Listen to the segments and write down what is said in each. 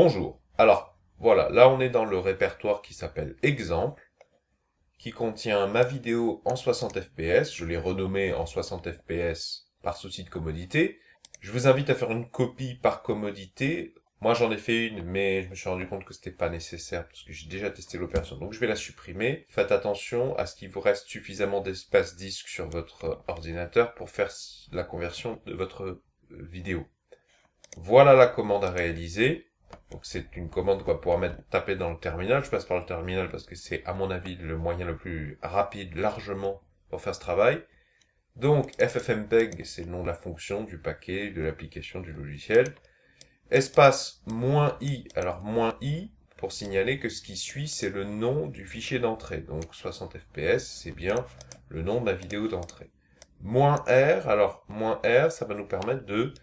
Bonjour. Alors, voilà, là on est dans le répertoire qui s'appelle Exemple, qui contient ma vidéo en 60 fps, je l'ai renommée en 60 fps par souci de commodité. Je vous invite à faire une copie par commodité. Moi j'en ai fait une, mais je me suis rendu compte que c'était pas nécessaire parce que j'ai déjà testé l'opération. Donc je vais la supprimer. Faites attention à ce qu'il vous reste suffisamment d'espace disque sur votre ordinateur pour faire la conversion de votre vidéo. Voilà la commande à réaliser. Donc c'est une commande qu'on va pouvoir mettre, taper dans le terminal. Je passe par le terminal parce que c'est à mon avis le moyen le plus rapide largement pour faire ce travail. Donc ffmpeg, c'est le nom de la fonction, du paquet, de l'application, du logiciel. Espace moins i, alors moins i pour signaler que ce qui suit, c'est le nom du fichier d'entrée. Donc 60 fps, c'est bien le nom de la vidéo d'entrée. Moins r, alors moins r, ça va nous permettre de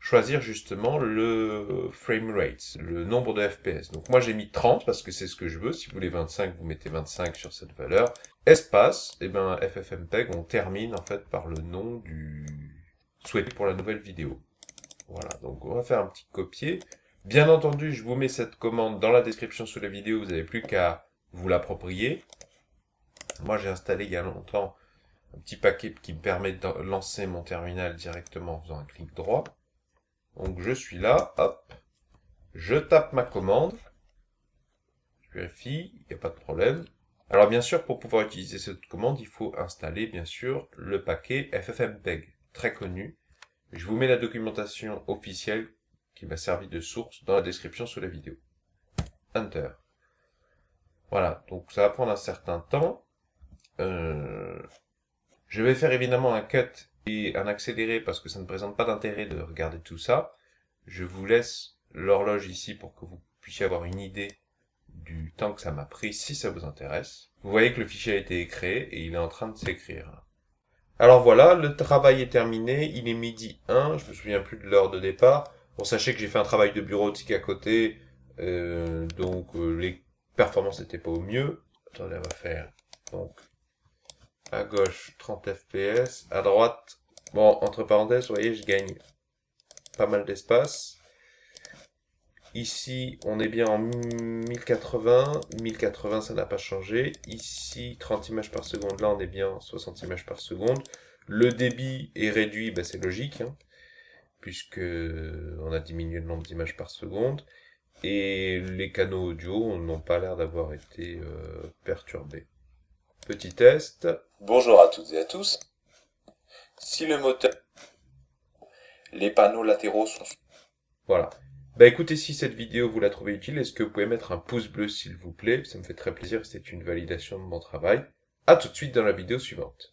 choisir justement le frame rate, le nombre de FPS. Donc moi j'ai mis 30 parce que c'est ce que je veux. Si vous voulez 25, vous mettez 25 sur cette valeur. Espace, et eh ben FFmpeg, on termine en fait par le nom du souhaité pour la nouvelle vidéo. Voilà, donc on va faire un petit copier. Bien entendu, je vous mets cette commande dans la description sous la vidéo, vous n'avez plus qu'à vous l'approprier. Moi j'ai installé il y a longtemps un petit paquet qui me permet de lancer mon terminal directement en faisant un clic droit. Donc je suis là, hop, je tape ma commande, je vérifie, il n'y a pas de problème. Alors bien sûr, pour pouvoir utiliser cette commande, il faut installer bien sûr le paquet FFmpeg, très connu. Je vous mets la documentation officielle qui m'a servi de source dans la description sous la vidéo. Enter. Voilà, donc ça va prendre un certain temps. Euh, je vais faire évidemment un cut un accéléré parce que ça ne présente pas d'intérêt de regarder tout ça. Je vous laisse l'horloge ici pour que vous puissiez avoir une idée du temps que ça m'a pris si ça vous intéresse. Vous voyez que le fichier a été écrit et il est en train de s'écrire. Alors voilà, le travail est terminé, il est midi 1, je me souviens plus de l'heure de départ. Bon, sachez que j'ai fait un travail de bureautique à côté, euh, donc euh, les performances n'étaient pas au mieux. Attendez, on va faire donc à gauche 30 fps, à droite Bon, entre parenthèses, vous voyez, je gagne pas mal d'espace. Ici, on est bien en 1080. 1080, ça n'a pas changé. Ici, 30 images par seconde. Là, on est bien en 60 images par seconde. Le débit est réduit, bah, c'est logique, hein, puisque euh, on a diminué le nombre d'images par seconde. Et les canaux audio n'ont pas l'air d'avoir été euh, perturbés. Petit test. Bonjour à toutes et à tous. Si le moteur, les panneaux latéraux sont... Voilà. Bah écoutez, si cette vidéo vous la trouvez utile, est-ce que vous pouvez mettre un pouce bleu s'il vous plaît Ça me fait très plaisir, c'est une validation de mon travail. À tout de suite dans la vidéo suivante.